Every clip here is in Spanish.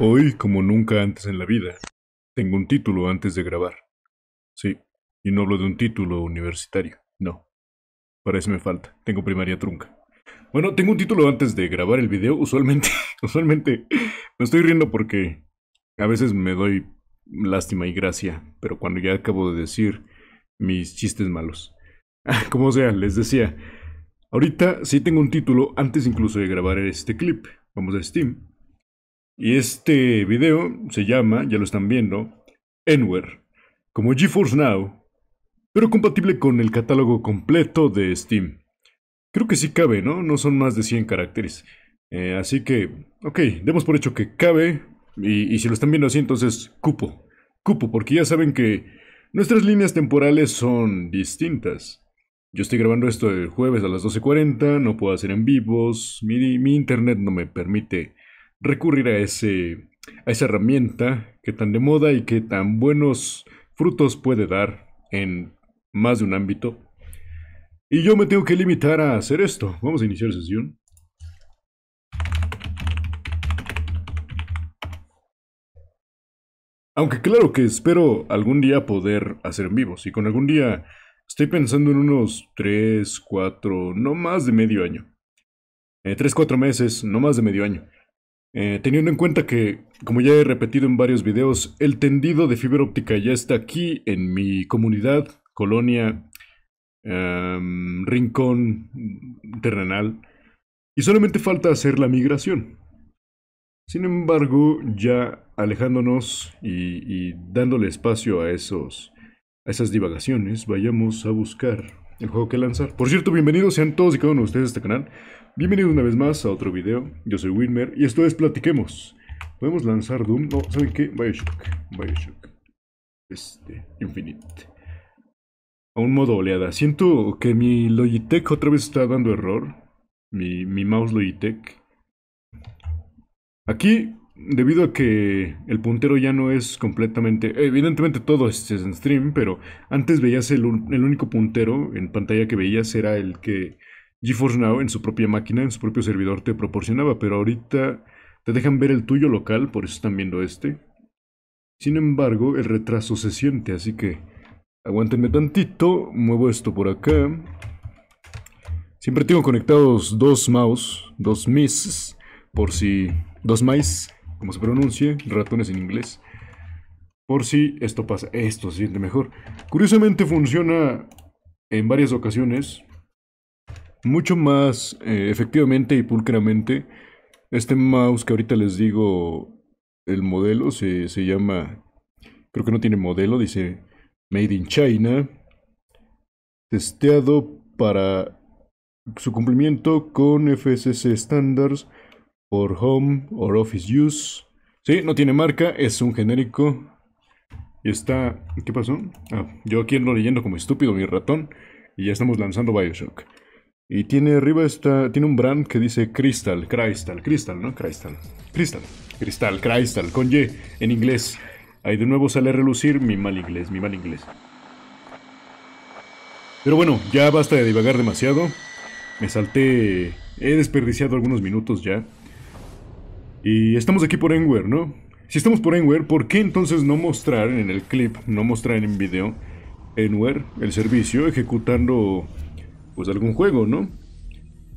Hoy, como nunca antes en la vida, tengo un título antes de grabar. Sí, y no hablo de un título universitario, no. Para eso me falta, tengo primaria trunca. Bueno, tengo un título antes de grabar el video, usualmente, usualmente me estoy riendo porque a veces me doy lástima y gracia, pero cuando ya acabo de decir mis chistes malos. como sea, les decía, ahorita sí tengo un título antes incluso de grabar este clip. Vamos a Steam y este video se llama, ya lo están viendo, Enware, como GeForce Now, pero compatible con el catálogo completo de Steam. Creo que sí cabe, ¿no? No son más de 100 caracteres. Eh, así que, ok, demos por hecho que cabe. Y, si lo están viendo así, entonces cupo. Cupo, porque ya saben que nuestras líneas temporales son distintas. Yo estoy grabando esto el jueves a las 12.40, no puedo hacer en vivos, mi, internet no me permite recurrir a, ese, a esa herramienta que tan de moda y que tan buenos frutos puede dar en más de un ámbito. Y yo me tengo que limitar a hacer esto. Vamos a iniciar sesión. Aunque claro que espero algún día poder hacer en vivo Si con algún día estoy pensando en unos 3, 4, no más de medio año. 3, eh, 4 meses, no más de medio año. Eh, teniendo en cuenta que, como ya he repetido en varios videos, el tendido de fibra óptica ya está aquí en mi comunidad, colonia, em, rincón terrenal, y solamente falta hacer la migración. Sin embargo, ya alejándonos y, dándole espacio a, esos, a esas divagaciones, vayamos a buscar el juego que lanzar. Por cierto, bienvenidos sean todos y cada uno de ustedes a este canal. Bienvenidos una vez más a otro video, yo soy Wilmer y esto es Platiquemos. Podemos lanzar Doom, no, ¿saben qué? Bioshock, Bioshock, este, Infinite. A un modo oleada, siento que mi Logitech otra vez está dando error, mi, mi mouse Logitech. Aquí debido a que el puntero ya no es completamente... Evidentemente todo es en stream, pero antes veías el, el, único puntero en pantalla que veías era el que GeForce Now en su propia máquina, en su propio servidor te proporcionaba, pero ahorita te dejan ver el tuyo local, por eso están viendo este. Sin embargo, el retraso se siente, así que aguántenme tantito, muevo esto por acá. Siempre tengo conectados dos mouse, dos mis, por si... dos mice, como se pronuncie, ratones en inglés. Por si esto pasa, esto se siente mejor. Curiosamente funciona en varias ocasiones, mucho más eh, efectivamente y pulcramente. Este mouse que ahorita les digo, el modelo se, llama, creo que no tiene modelo, dice Made in China, testeado para su cumplimiento con FSC Standards for Home or Office Use. Sí, no tiene marca, es un genérico. Y está... ¿Qué pasó? Ah, yo aquí ando leyendo como estúpido mi ratón y ya estamos lanzando Bioshock. Y tiene arriba esta, tiene un brand que dice Crystal, Crystal, Crystal, ¿no? Crystal, Crystal, Crystal, Crystal, con Y, en inglés. Ahí de nuevo sale a relucir mi mal inglés, mi mal inglés. Pero bueno, ya basta de divagar demasiado. Me salté, he desperdiciado algunos minutos ya. Y estamos aquí por Enware, ¿no? Si estamos por Enware, ¿por qué entonces no mostrar en el clip, no mostrar en video, Enware, el servicio, ejecutando pues algún juego, ¿no?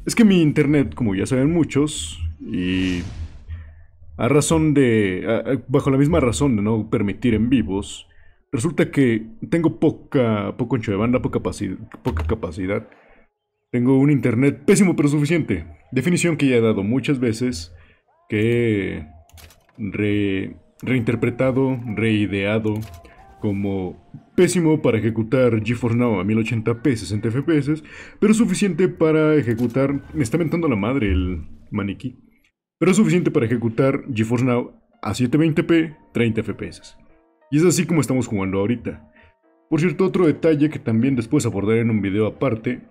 Es que mi internet, como ya saben muchos, y a razón de, bajo la misma razón de no permitir en vivos, resulta que tengo poca, poco ancho de banda, poca, poca capacidad. Tengo un internet pésimo pero suficiente. Definición que ya he dado muchas veces, que he re, reinterpretado, reideado como Pésimo para ejecutar GeForce Now a 1080p 60 FPS, pero suficiente para ejecutar... Me está mentando la madre el maniquí. Pero suficiente para ejecutar GeForce Now a 720p 30 FPS. Y es así como estamos jugando ahorita. Por cierto, otro detalle que también después abordaré en un video aparte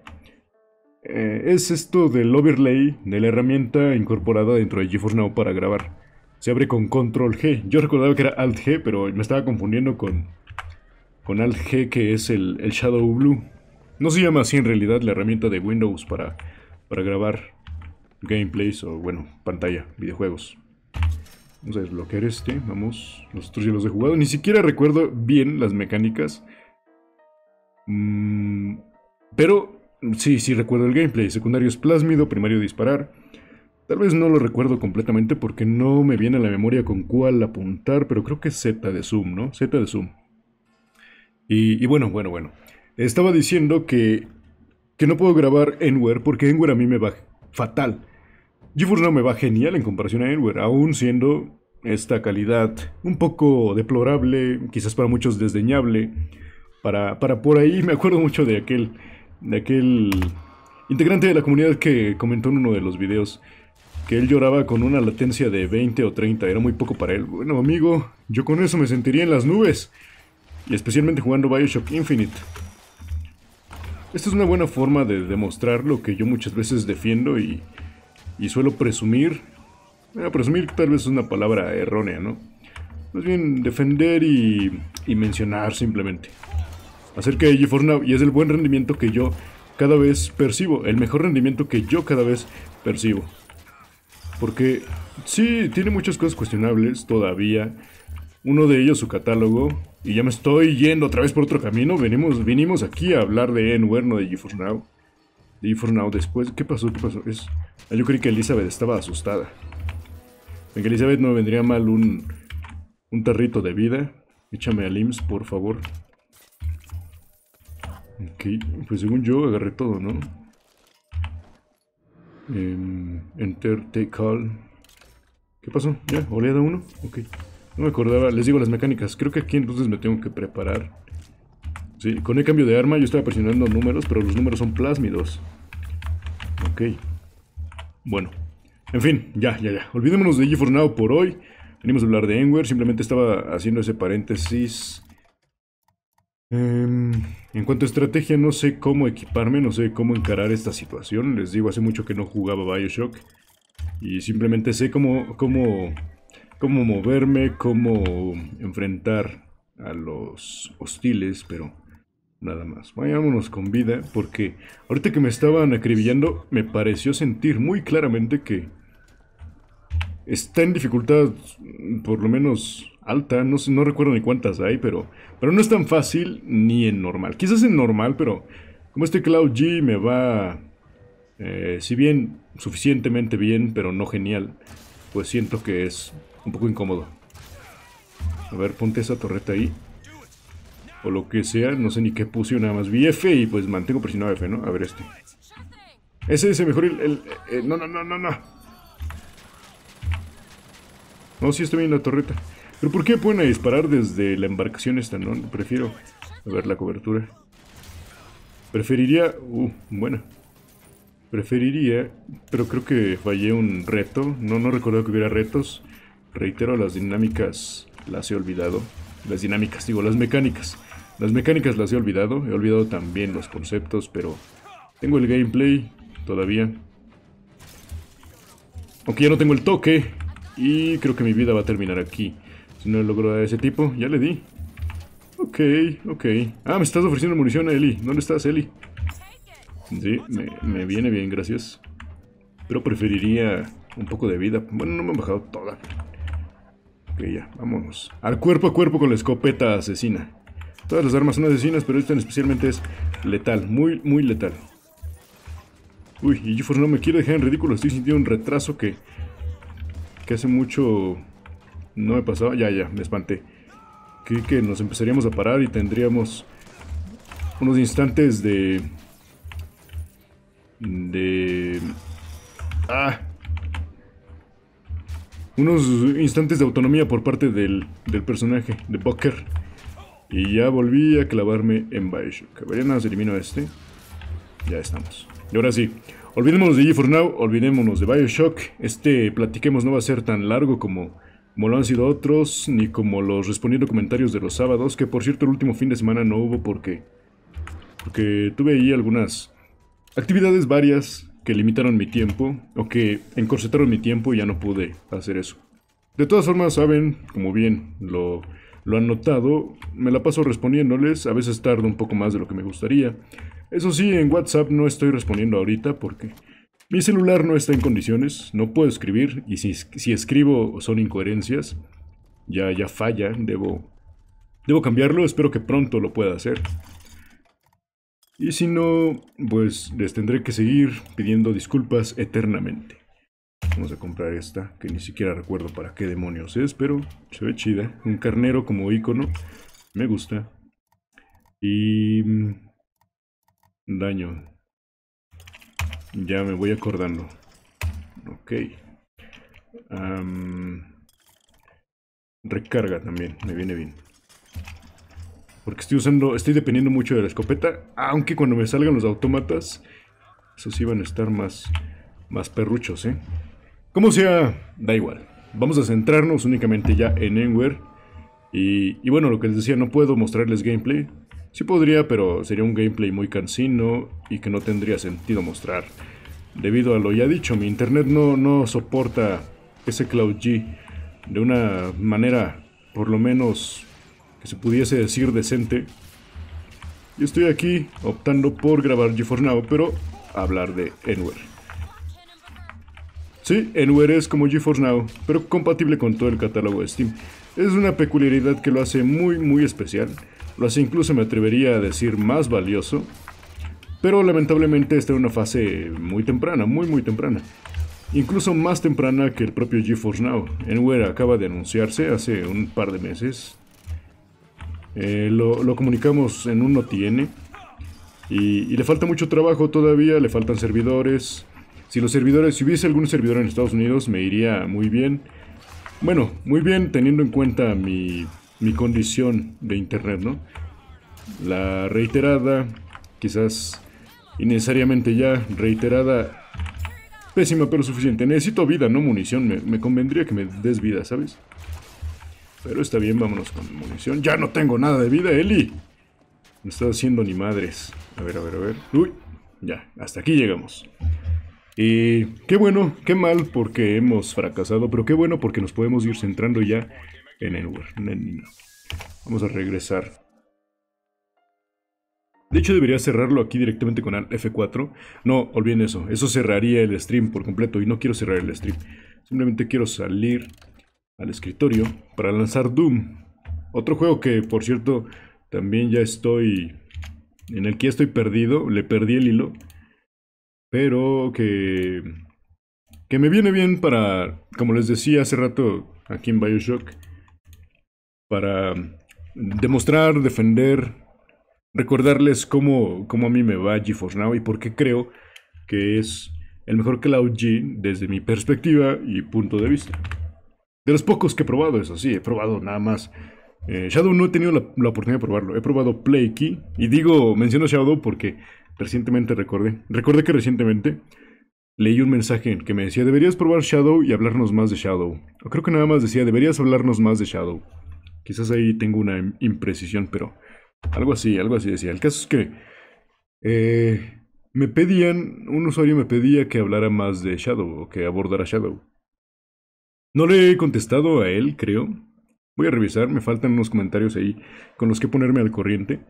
eh, es esto del overlay de la herramienta incorporada dentro de GeForce Now para grabar. Se abre con Control G. Yo recordaba que era Alt G, pero me estaba confundiendo con con Alt que es el, Shadow Blue. No se llama así en realidad la herramienta de Windows para, para grabar gameplays o bueno, pantalla, videojuegos. Vamos a desbloquear este, vamos, otros ya los he jugado, ni siquiera recuerdo bien las mecánicas. Mm, pero sí, sí recuerdo el gameplay, secundario es plásmido, primario disparar. Tal vez no lo recuerdo completamente porque no me viene a la memoria con cuál apuntar, pero creo que es Z de zoom, ¿no? Z de zoom. Y, bueno, bueno, bueno. Estaba diciendo que, que no puedo grabar Enware porque Anywhere a mí me va fatal. GeForce no me va genial en comparación a Enware, aún siendo esta calidad un poco deplorable, quizás para muchos desdeñable. Para, para por ahí me acuerdo mucho de aquel, de aquel integrante de la comunidad que comentó en uno de los videos que él lloraba con una latencia de 20 o 30, era muy poco para él. Bueno, amigo, yo con eso me sentiría en las nubes y especialmente jugando Bioshock Infinite. Esta es una buena forma de demostrar lo que yo muchas veces defiendo y, y suelo presumir. Bueno, presumir que tal vez es una palabra errónea, ¿no? Más bien defender y, y mencionar simplemente. Acerca de GeForce Now y es el buen rendimiento que yo cada vez percibo, el mejor rendimiento que yo cada vez percibo. Porque sí, tiene muchas cosas cuestionables todavía uno de ellos su catálogo. Y ya me estoy yendo otra vez por otro camino. Venimos, vinimos aquí a hablar de En Werno de 4 Now. De 4 Now después. ¿Qué pasó? ¿Qué pasó? Es... Ah, yo creí que Elizabeth estaba asustada. En Elizabeth no me vendría mal un, un tarrito de vida. Échame al IMSS, por favor. Ok, pues según yo agarré todo, ¿no? Em, enter, take call. ¿Qué pasó? ¿Ya? ¿Oleada uno? Ok. No me acordaba, les digo las mecánicas. Creo que aquí entonces me tengo que preparar. Sí, con el cambio de arma yo estaba presionando números, pero los números son plásmidos. Ok. Bueno. En fin, ya, ya, ya. Olvidémonos de 4 Now por hoy. Venimos a hablar de Enware. Simplemente estaba haciendo ese paréntesis. Em, en cuanto a estrategia, no sé cómo equiparme, no sé cómo encarar esta situación. Les digo, hace mucho que no jugaba Bioshock. Y simplemente sé cómo, cómo cómo moverme, cómo enfrentar a los hostiles, pero nada más. Vayámonos con vida, porque ahorita que me estaban acribillando, me pareció sentir muy claramente que está en dificultad, por lo menos alta, no, no recuerdo ni cuántas hay, pero, pero no es tan fácil ni en normal. Quizás en normal, pero como este Cloud G me va, eh, si bien suficientemente bien, pero no genial, pues siento que es un poco incómodo. A ver, ponte esa torreta ahí. O lo que sea, no sé ni qué puse, nada más vi F y pues mantengo presionado F, ¿no? A ver este. Ese es mejor el... el, eh, no, no, no, no, no. No, sí estoy bien la torreta. Pero ¿por qué pueden disparar desde la embarcación esta, no? Prefiero... ver la cobertura. Preferiría... Uh, bueno. Preferiría... Pero creo que fallé un reto. No, no recuerdo que hubiera retos. Reitero, las dinámicas las he olvidado. Las dinámicas, digo, las mecánicas. Las mecánicas las he olvidado. He olvidado también los conceptos, pero tengo el gameplay todavía. Aunque ya no tengo el toque. Y creo que mi vida va a terminar aquí. Si no logro a ese tipo, ya le di. Ok, ok. Ah, me estás ofreciendo munición a Eli. ¿Dónde estás, Eli? Sí, me, me viene bien, gracias. Pero preferiría un poco de vida. Bueno, no me han bajado toda. Ok, ya, vámonos. Al cuerpo a cuerpo con la escopeta asesina. Todas las armas son asesinas, pero esta especialmente es letal. Muy, muy letal. Uy, y no me quiero dejar en ridículo. Estoy sintiendo un retraso que... Que hace mucho... No me pasaba. Ya, ya, me espanté. Que, que nos empezaríamos a parar y tendríamos... Unos instantes de... De... Ah, unos instantes de autonomía por parte del, personaje, de Bucker. Y ya volví a clavarme en Bioshock. A ver, nada, se a este. Ya estamos. Y ahora sí, olvidémonos de G4 Now, olvidémonos de Bioshock. Este, platiquemos, no va a ser tan largo como, como lo han sido otros, ni como los respondiendo comentarios de los sábados, que por cierto el último fin de semana no hubo porque... Porque tuve ahí algunas actividades varias limitaron mi tiempo o que encorsetaron mi tiempo y ya no pude hacer eso. De todas formas, saben, como bien lo, han notado, me la paso respondiéndoles, a veces tardo un poco más de lo que me gustaría. Eso sí, en WhatsApp no estoy respondiendo ahorita porque mi celular no está en condiciones, no puedo escribir y si, si escribo son incoherencias, ya, ya falla, debo, debo cambiarlo, espero que pronto lo pueda hacer. Y si no, pues les tendré que seguir pidiendo disculpas eternamente. Vamos a comprar esta, que ni siquiera recuerdo para qué demonios es, pero se ve chida. Un carnero como icono, me gusta. Y... Mm, daño. Ya me voy acordando. Ok. Recarga también, me viene bien. Porque estoy usando, estoy dependiendo mucho de la escopeta. Aunque cuando me salgan los autómatas, esos iban a estar más, más perruchos, ¿eh? Como sea, da igual. Vamos a centrarnos únicamente ya en Enware. Y, y, bueno, lo que les decía, no puedo mostrarles gameplay. Sí podría, pero sería un gameplay muy cansino y que no tendría sentido mostrar. Debido a lo ya dicho, mi internet no, no soporta ese Cloud G de una manera por lo menos que se pudiese decir decente. Y estoy aquí optando por grabar GeForce Now, pero hablar de Enware. Sí, Enware es como GeForce Now, pero compatible con todo el catálogo de Steam. Es una peculiaridad que lo hace muy muy especial, lo hace incluso me atrevería a decir más valioso, pero lamentablemente está en una fase muy temprana, muy muy temprana. Incluso más temprana que el propio GeForce Now. E acaba de anunciarse hace un par de meses, eh, lo, comunicamos en uno tiene. Y, le falta mucho trabajo todavía, le faltan servidores. Si los servidores, si hubiese algún servidor en Estados Unidos, me iría muy bien. Bueno, muy bien teniendo en cuenta mi, mi condición de internet, ¿no? La reiterada, quizás innecesariamente ya, reiterada, pésima pero suficiente. Necesito vida, no munición, me convendría que me des vida, ¿sabes? Pero está bien, vámonos con munición. ¡Ya no tengo nada de vida, Eli! No está haciendo ni madres. A ver, a ver, a ver. ¡Uy! Ya, hasta aquí llegamos. Y qué bueno, qué mal porque hemos fracasado, pero qué bueno porque nos podemos ir centrando ya en el Vamos a regresar. De hecho debería cerrarlo aquí directamente con F4. No, olviden eso. Eso cerraría el stream por completo y no quiero cerrar el stream. Simplemente quiero salir al escritorio para lanzar Doom. Otro juego que, por cierto, también ya estoy... En el que estoy perdido, le perdí el hilo. Pero que... Que me viene bien para, como les decía hace rato aquí en Bioshock, para demostrar, defender, recordarles cómo, cómo a mí me va GeForce Now y por qué creo que es el mejor cloud G desde mi perspectiva y punto de vista. De los pocos que he probado, eso sí, he probado nada más. Eh, Shadow no he tenido la, oportunidad de probarlo. He probado Play Y digo, menciono Shadow porque recientemente recordé. Recordé que recientemente leí un mensaje que me decía, deberías probar Shadow y hablarnos más de Shadow. O creo que nada más decía, deberías hablarnos más de Shadow. Quizás ahí tengo una imprecisión, pero algo así, algo así decía. El caso es que eh, me pedían, un usuario me pedía que hablara más de Shadow o que abordara Shadow. No le he contestado a él, creo. Voy a revisar, me faltan unos comentarios ahí con los que ponerme al corriente.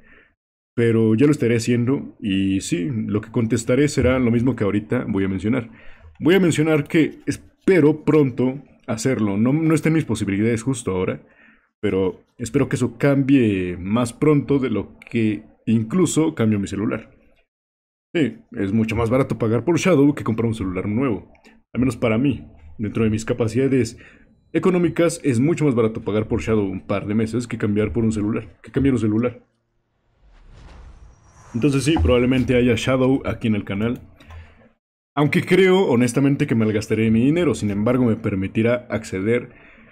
Pero ya lo estaré haciendo y sí, lo que contestaré será lo mismo que ahorita voy a mencionar. Voy a mencionar que espero pronto hacerlo. No, no está en mis posibilidades justo ahora, pero espero que eso cambie más pronto de lo que incluso cambio mi celular. Sí, es mucho más barato pagar por Shadow que comprar un celular nuevo. Al menos para mí. Dentro de mis capacidades económicas es mucho más barato pagar por Shadow un par de meses que cambiar por un celular, que cambiar un celular. Entonces sí, probablemente haya Shadow aquí en el canal. Aunque creo honestamente que me malgastaré mi dinero, sin embargo me permitirá acceder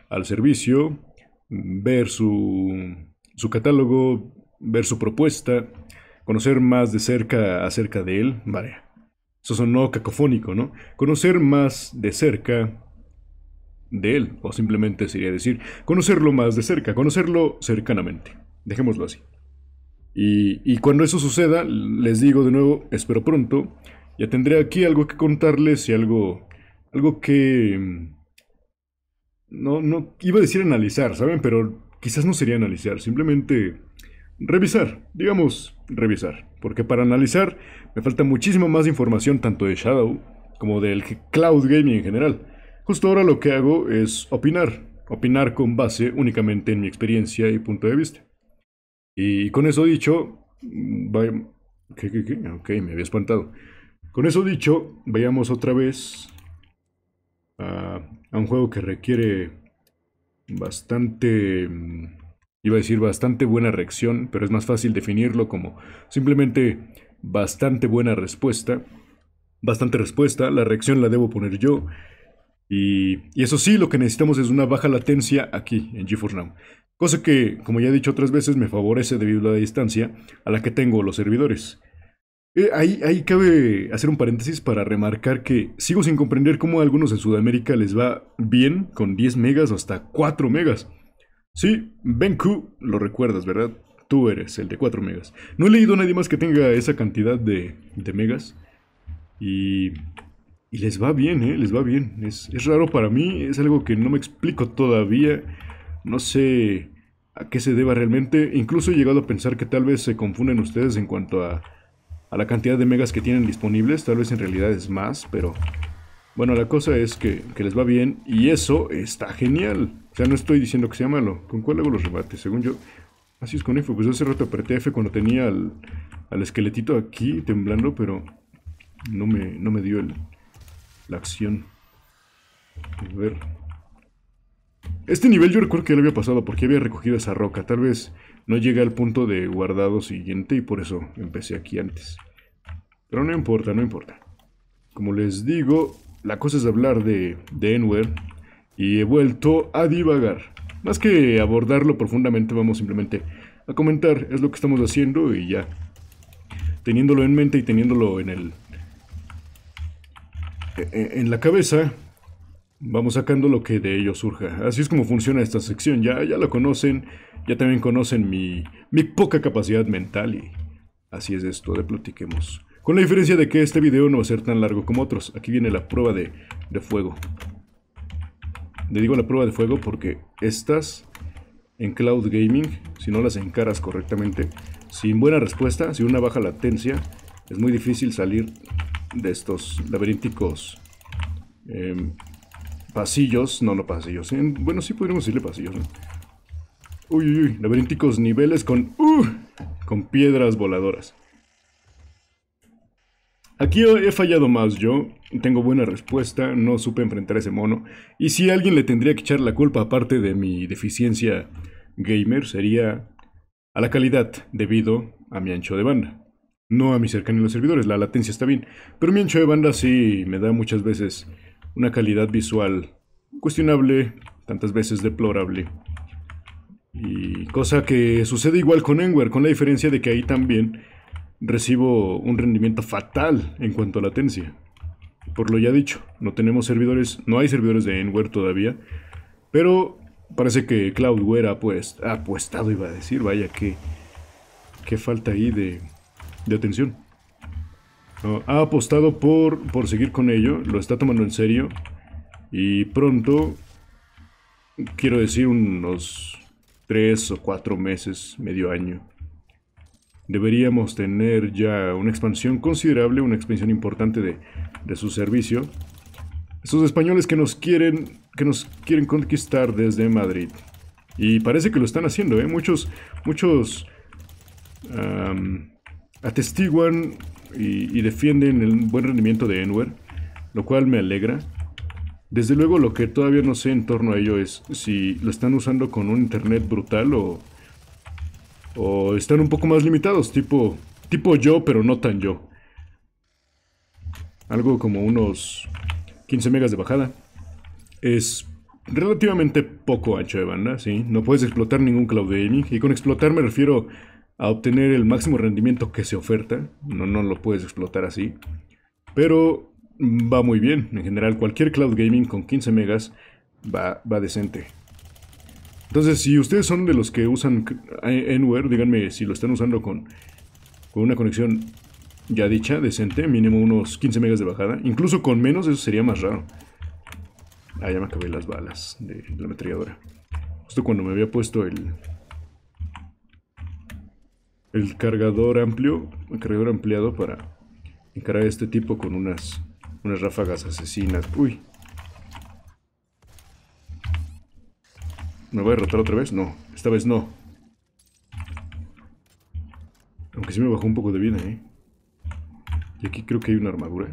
al servicio, ver su, su catálogo, ver su propuesta, conocer más de cerca acerca de él, vale. Eso sonó cacofónico, ¿no? Conocer más de cerca de él, o simplemente sería decir, conocerlo más de cerca, conocerlo cercanamente. Dejémoslo así. Y, y, cuando eso suceda, les digo de nuevo, espero pronto, ya tendré aquí algo que contarles y algo, algo que... Mm, no, no, iba a decir analizar, ¿saben? Pero quizás no sería analizar, simplemente revisar, digamos, revisar, porque para analizar me falta muchísimo más información tanto de Shadow como del cloud gaming en general. Justo ahora lo que hago es opinar, opinar con base únicamente en mi experiencia y punto de vista. Y con eso dicho, mm, ah, Ok, me había espantado. Con eso dicho, vayamos otra vez a un juego que requiere bastante mm, Iba a decir bastante buena reacción, pero es más fácil definirlo como simplemente bastante buena respuesta. Bastante respuesta, la reacción la debo poner yo. Y, eso sí, lo que necesitamos es una baja latencia aquí en GeForce Now. Cosa que, como ya he dicho otras veces, me favorece debido a la distancia a la que tengo los servidores. Eh, ahí, cabe hacer un paréntesis para remarcar que sigo sin comprender cómo a algunos en Sudamérica les va bien con 10 megas hasta 4 megas. Sí, Benku, lo recuerdas, ¿verdad? Tú eres el de 4 megas. No he leído a nadie más que tenga esa cantidad de, de megas. Y, y, les va bien, ¿eh? Les va bien. Es, es raro para mí, es algo que no me explico todavía. No sé a qué se deba realmente. Incluso he llegado a pensar que tal vez se confunden ustedes en cuanto a, a la cantidad de megas que tienen disponibles. Tal vez en realidad es más, pero... Bueno, la cosa es que, que les va bien y eso está genial sea, no estoy diciendo que sea malo. ¿Con cuál hago los rebates? Según yo... Así es con F. Pues hace rato apreté F cuando tenía al, al esqueletito aquí temblando, pero no me, no me dio la acción. A ver. Este nivel yo recuerdo que lo había pasado porque había recogido esa roca. Tal vez no llegué al punto de guardado siguiente y por eso empecé aquí antes. Pero no importa, no importa. Como les digo, la cosa es hablar de, de Enware y he vuelto a divagar. Más que abordarlo profundamente, vamos simplemente a comentar, es lo que estamos haciendo y ya. Teniéndolo en mente y teniéndolo en el e-, e-, en la cabeza, vamos sacando lo que de ello surja. Así es como funciona esta sección. Ya, ya la conocen, ya también conocen mi, mi poca capacidad mental y así es esto de platiquemos. Con la diferencia de que este video no va a ser tan largo como otros. Aquí viene la prueba de, de fuego. Le digo la prueba de fuego porque estas en cloud gaming, si no las encaras correctamente, sin buena respuesta, sin una baja latencia, es muy difícil salir de estos laberínticos em, pasillos, no, no pasillos, bueno, sí podríamos decirle pasillos, Uy, uy, uy, laberínticos niveles con, uh, con piedras voladoras. Aquí he fallado más yo, tengo buena respuesta, no supe enfrentar a ese mono, y si alguien le tendría que echar la culpa aparte de mi deficiencia gamer sería a la calidad debido a mi ancho de banda. No a mi cercanía a los servidores, la latencia está bien, pero mi ancho de banda sí me da muchas veces una calidad visual cuestionable, tantas veces deplorable. Y cosa que sucede igual con Engwer, con la diferencia de que ahí también recibo un rendimiento fatal en cuanto a latencia. Por lo ya dicho, no tenemos servidores, no hay servidores de Enware todavía, pero parece que Cloudware ha, pues, ha apostado, iba a decir, vaya que, qué falta ahí de, atención. ha apostado por, por seguir con ello, lo está tomando en serio y pronto, quiero decir unos 3 o 4 meses, medio año, deberíamos tener ya una expansión considerable, una expansión importante de, su servicio. Esos españoles que nos quieren, que nos quieren conquistar desde Madrid. Y parece que lo están haciendo, ¿eh? Muchos, muchos atestiguan y, defienden el buen rendimiento de Enwer, lo cual me alegra. Desde luego lo que todavía no sé en torno a ello es si lo están usando con un internet brutal o, o están un poco más limitados, tipo, tipo yo, pero no tan yo. Algo como unos 15 megas de bajada. Es relativamente poco ancho de banda, ¿sí? No puedes explotar ningún cloud gaming. Y con explotar me refiero a obtener el máximo rendimiento que se oferta. No, no lo puedes explotar así. Pero va muy bien. En general, cualquier cloud gaming con 15 megas va, va decente. Entonces, si ustedes son de los que usan Anywhere, díganme si lo están usando con, una conexión ya dicha, decente, mínimo unos 15 megas de bajada. Incluso con menos, eso sería más raro. Ah, ya me acabé las balas de la ametralladora. Justo cuando me había puesto el... El cargador amplio, el cargador ampliado para encarar a este tipo con unas, unas ráfagas asesinas. Uy, ¿Me voy a derrotar otra vez? No, esta vez no. Aunque sí me bajó un poco de vida, ¿eh? Y aquí creo que hay una armadura.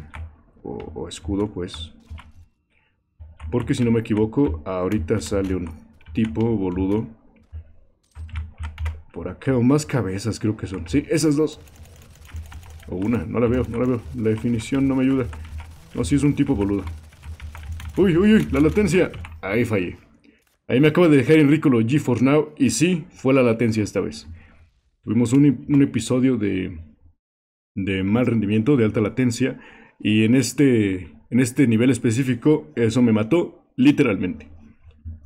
O, o escudo, pues. Porque si no me equivoco, ahorita sale un tipo boludo. Por acá, o más cabezas creo que son. Sí, esas dos. O una, no la veo, no la veo. La definición no me ayuda. No, sí es un tipo boludo. Uy, uy, uy, la latencia. Ahí fallé. Ahí me acaba de dejar en rico g 4 Now y sí, fue la latencia esta vez. Tuvimos un, episodio de, de mal rendimiento, de alta latencia, y en este, en este nivel específico eso me mató literalmente.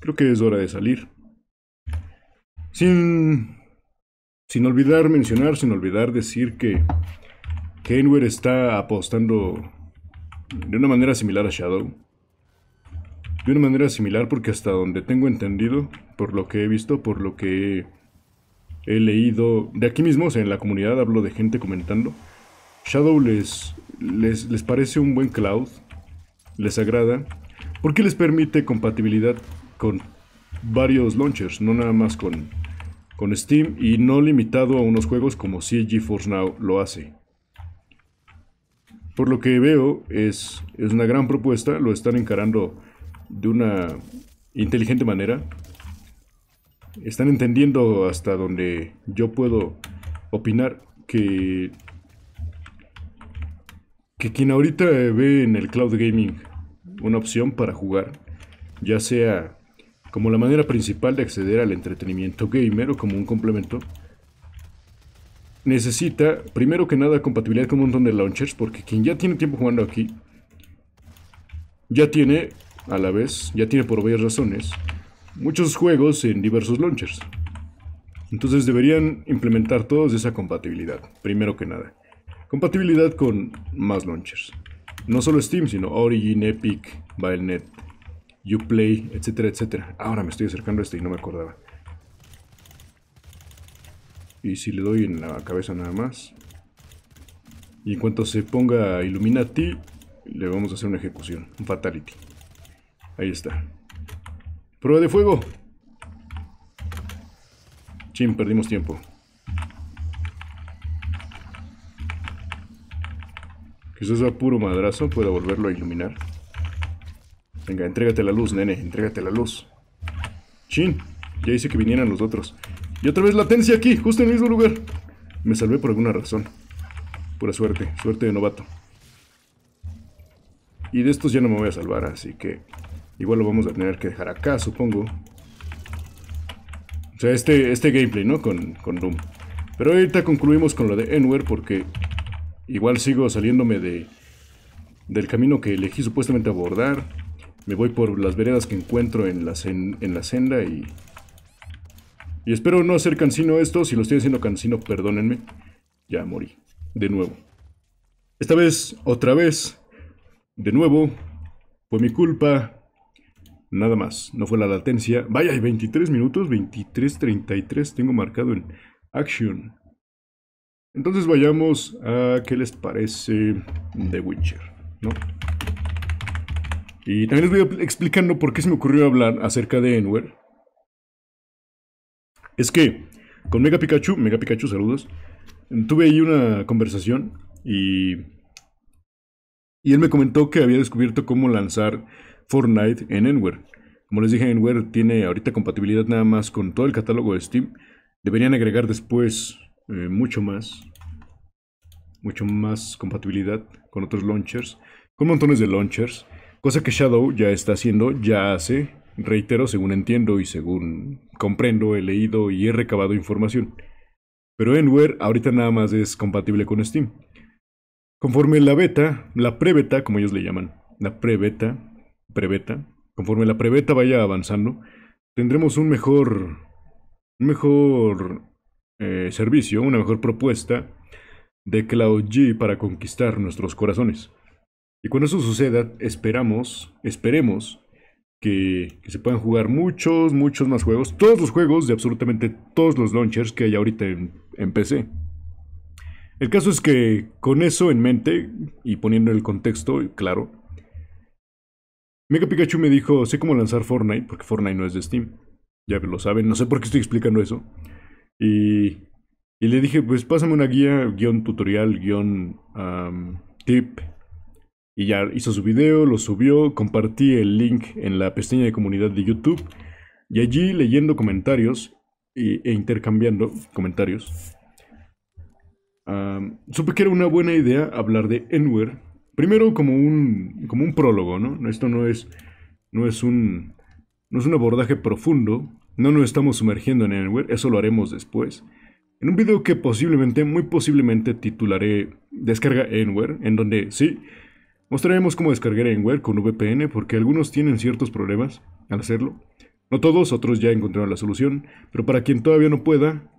Creo que es hora de salir. Sin, sin olvidar mencionar, sin olvidar decir que Kenware está apostando de una manera similar a Shadow de una manera similar porque hasta donde tengo entendido, por lo que he visto, por lo que he leído, de aquí mismo, en la comunidad hablo de gente comentando, Shadow les, parece un buen cloud, les agrada, porque les permite compatibilidad con varios launchers, no nada más con, con Steam y no limitado a unos juegos como si Force Now lo hace. Por lo que veo es, es una gran propuesta, lo están encarando de una inteligente manera. Están entendiendo hasta donde yo puedo opinar que, que quien ahorita ve en el cloud gaming una opción para jugar, ya sea como la manera principal de acceder al entretenimiento gamer o como un complemento, necesita primero que nada compatibilidad con un montón de launchers porque quien ya tiene tiempo jugando aquí ya tiene a la vez, ya tiene por varias razones muchos juegos en diversos launchers. Entonces deberían implementar todos esa compatibilidad, primero que nada. Compatibilidad con más launchers. No solo Steam, sino Origin, Epic, Valnet, Uplay, etcétera, etcétera. Ahora me estoy acercando a este y no me acordaba. Y si le doy en la cabeza nada más. Y en cuanto se ponga Illuminati, le vamos a hacer una ejecución, un fatality. Ahí está. Prueba de fuego. Chin, perdimos tiempo. Quizás a puro madrazo pueda volverlo a iluminar. Venga, entrégate la luz, nene, entrégate la luz. Chin, ya hice que vinieran los otros. Y otra vez latencia aquí, justo en el mismo lugar. Me salvé por alguna razón. Pura suerte, suerte de novato. Y de estos ya no me voy a salvar, así que Igual lo vamos a tener que dejar acá, supongo. O sea, este, este gameplay, ¿no? Con, con Doom. Pero ahorita concluimos con lo de Enware porque igual sigo saliéndome de, del camino que elegí supuestamente abordar. Me voy por las veredas que encuentro en la, en la senda y... Y espero no hacer cansino esto. Si lo estoy haciendo cansino, perdónenme. Ya morí. De nuevo. Esta vez, otra vez. De nuevo. Fue mi culpa. Nada más, no fue la latencia. Vaya, hay 23 minutos, 23.33 tengo marcado en Action. Entonces vayamos a qué les parece The Witcher, ¿no? Y también les voy explicando por qué se me ocurrió hablar acerca de Enware. Es que con Mega Pikachu, Mega Pikachu, saludos. Tuve ahí una conversación y. Y él me comentó que había descubierto cómo lanzar Fortnite en Enware. Como les dije, Enware tiene ahorita compatibilidad nada más con todo el catálogo de Steam. Deberían agregar después eh, mucho más. Mucho más compatibilidad con otros launchers. Con montones de launchers. Cosa que Shadow ya está haciendo, ya hace. Reitero, según entiendo y según comprendo, he leído y he recabado información. Pero Enware ahorita nada más es compatible con Steam. Conforme la beta, la pre-beta, como ellos le llaman, la pre-beta, preveta, conforme la Prebeta vaya avanzando, tendremos un mejor, un mejor eh, servicio, una mejor propuesta de Cloud G para conquistar nuestros corazones. Y cuando eso suceda, esperamos, esperemos que, se puedan jugar muchos, muchos más juegos. Todos los juegos de absolutamente todos los launchers que hay ahorita en, en PC. El caso es que con eso en mente y poniendo el contexto claro, Mega Pikachu me dijo, sé cómo lanzar Fortnite, porque Fortnite no es de Steam. Ya lo saben, no sé por qué estoy explicando eso. Y, y le dije, pues pásame una guía, guión tutorial, guión tip. Y ya hizo su video, lo subió, compartí el link en la pestaña de comunidad de YouTube. Y allí leyendo comentarios e, intercambiando comentarios, supe que era una buena idea hablar de Enware Primero como un, como un prólogo, ¿no? Esto no es, no, es un, no es un abordaje profundo, no nos estamos sumergiendo en Anywhere, eso lo haremos después. En un video que posiblemente, muy posiblemente titularé Descarga enware en donde sí, mostraremos cómo descargar Anywhere con VPN porque algunos tienen ciertos problemas al hacerlo. No todos, otros ya encontraron la solución, pero para quien todavía no pueda,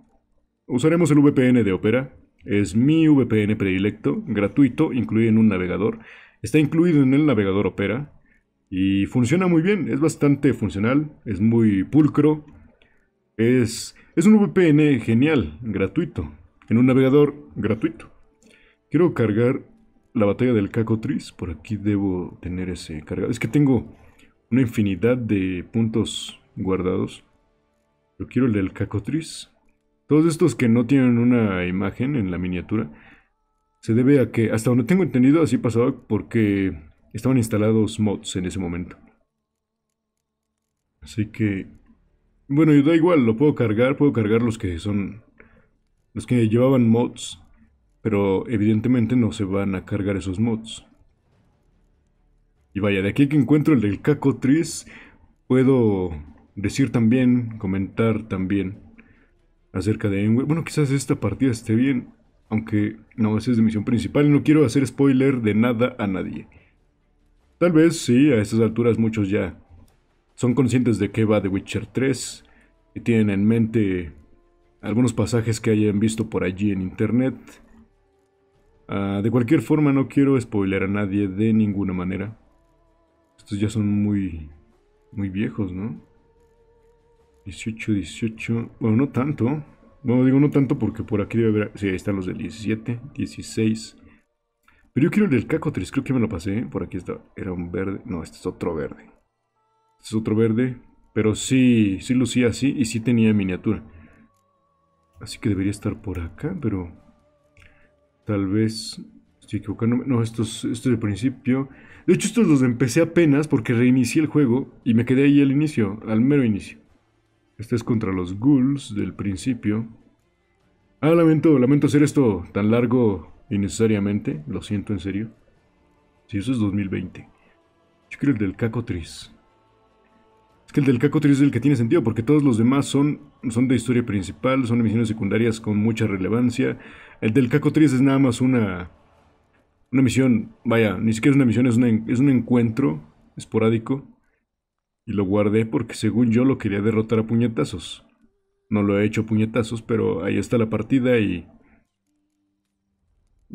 usaremos el VPN de Opera es mi VPN predilecto, gratuito, incluido en un navegador. Está incluido en el navegador Opera. Y funciona muy bien, es bastante funcional, es muy pulcro. Es, es un VPN genial, gratuito, en un navegador gratuito. Quiero cargar la batalla del Cacotris. Por aquí debo tener ese cargado. Es que tengo una infinidad de puntos guardados. Yo quiero el del Cacotris. Todos estos que no tienen una imagen en la miniatura se debe a que, hasta donde tengo entendido, así pasaba porque estaban instalados mods en ese momento. Así que, bueno, da igual, lo puedo cargar, puedo cargar los que son, los que llevaban mods, pero evidentemente no se van a cargar esos mods. Y vaya, de aquí que encuentro el del Caco puedo decir también, comentar también acerca de Bueno, quizás esta partida esté bien, aunque no, esa es de misión principal. No quiero hacer spoiler de nada a nadie. Tal vez sí, a estas alturas muchos ya son conscientes de que va The Witcher 3 y tienen en mente algunos pasajes que hayan visto por allí en internet. Ah, de cualquier forma, no quiero spoiler a nadie de ninguna manera. Estos ya son muy, muy viejos, ¿no? 18, 18. Bueno, no tanto. Bueno, digo no tanto porque por aquí debe haber... Sí, ahí están los del 17, 16. Pero yo quiero el del cacotris. Creo que me lo pasé. ¿eh? Por aquí está. Era un verde. No, este es otro verde. Este es otro verde. Pero sí, sí lucía así y sí tenía miniatura. Así que debería estar por acá, pero... Tal vez... Estoy equivocándome. No, estos esto es principio. De hecho, estos los empecé apenas porque reinicié el juego y me quedé ahí al inicio, al mero inicio. Este es contra los ghouls del principio. Ah, lamento, lamento hacer esto tan largo innecesariamente. Lo siento en serio. Si eso es 2020. Yo quiero el del Cacotris. Es que el del Cacotris es el que tiene sentido porque todos los demás son, son de historia principal, son misiones secundarias con mucha relevancia. El del Cacotris es nada más una... Una misión, vaya, ni siquiera es una misión, es, es un encuentro esporádico y lo guardé porque según yo lo quería derrotar a puñetazos. No lo he hecho a puñetazos, pero ahí está la partida y...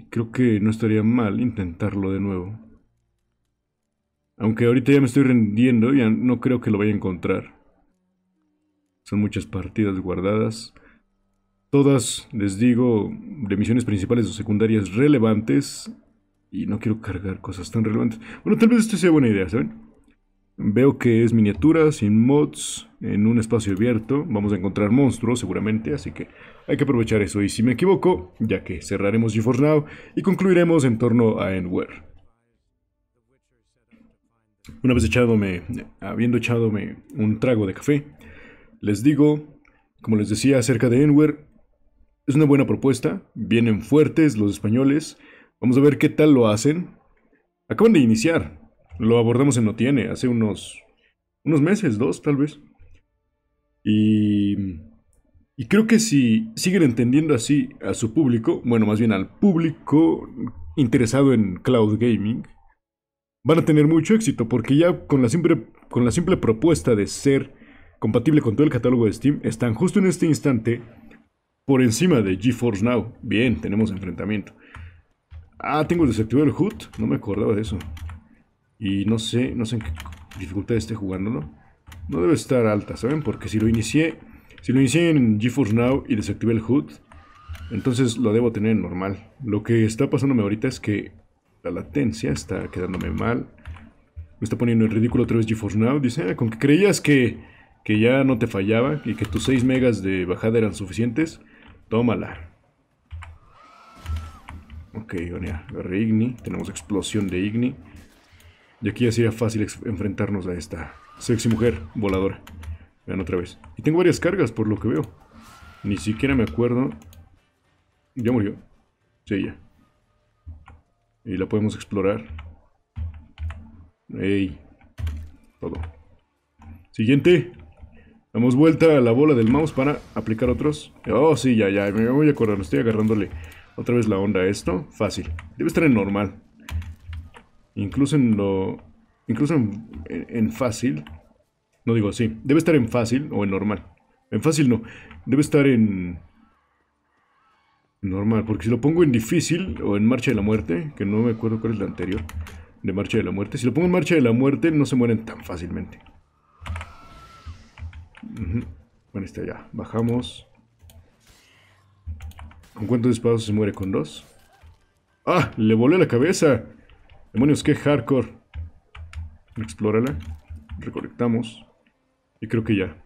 creo que no estaría mal intentarlo de nuevo. Aunque ahorita ya me estoy rendiendo, ya no creo que lo vaya a encontrar. Son muchas partidas guardadas. Todas, les digo, de misiones principales o secundarias relevantes. Y no quiero cargar cosas tan relevantes. Bueno, tal vez esto sea buena idea, ¿saben? Veo que es miniatura, sin mods, en un espacio abierto. Vamos a encontrar monstruos seguramente, así que hay que aprovechar eso. Y si me equivoco, ya que cerraremos GeForce Now y concluiremos en torno a Enwer Una vez echadome, habiendo echadome un trago de café, les digo, como les decía acerca de Enwer es una buena propuesta, vienen fuertes los españoles, vamos a ver qué tal lo hacen. Acaban de iniciar, lo abordamos en No Tiene hace unos, unos meses, dos tal vez. Y, y creo que si siguen entendiendo así a su público, bueno, más bien al público interesado en cloud gaming, van a tener mucho éxito porque ya con la simple, con la simple propuesta de ser compatible con todo el catálogo de Steam, están justo en este instante por encima de GeForce Now. Bien, tenemos enfrentamiento. Ah, tengo desactivado el HUD. No me acordaba de eso. Y no sé, no sé en qué dificultad esté jugándolo. No debe estar alta, ¿saben? Porque si lo inicié, si lo inicié en GeForce Now y desactivé el HUD, entonces lo debo tener normal. Lo que está pasándome ahorita es que la latencia está quedándome mal. Me está poniendo en ridículo otra vez GeForce Now. Dice, ah, con que creías que, que ya no te fallaba y que tus 6 megas de bajada eran suficientes, tómala. Ok, Igni. Tenemos explosión de Igni. Y aquí ya sería fácil enfrentarnos a esta sexy mujer voladora. Vean otra vez. Y tengo varias cargas por lo que veo. Ni siquiera me acuerdo. Ya murió. Sí, ya. Y la podemos explorar. Ey. Todo. Siguiente. Damos vuelta a la bola del mouse para aplicar otros. Oh, sí, ya, ya. Me voy a acordar. Estoy agarrándole otra vez la onda a esto. Fácil. Debe estar en normal. Incluso en lo. Incluso en, fácil. No digo así. Debe estar en fácil o en normal. En fácil no. Debe estar en. Normal, porque si lo pongo en difícil o en marcha de la muerte, que no me acuerdo cuál es la anterior, de marcha de la muerte, si lo pongo en marcha de la muerte no se mueren tan fácilmente. Bueno, está ya. Bajamos. ¿Con cuántos disparos se muere? ¿Con dos? ¡Ah! ¡Le volé la cabeza! Demonios, que hardcore. Explórala. Recolectamos. Y creo que ya.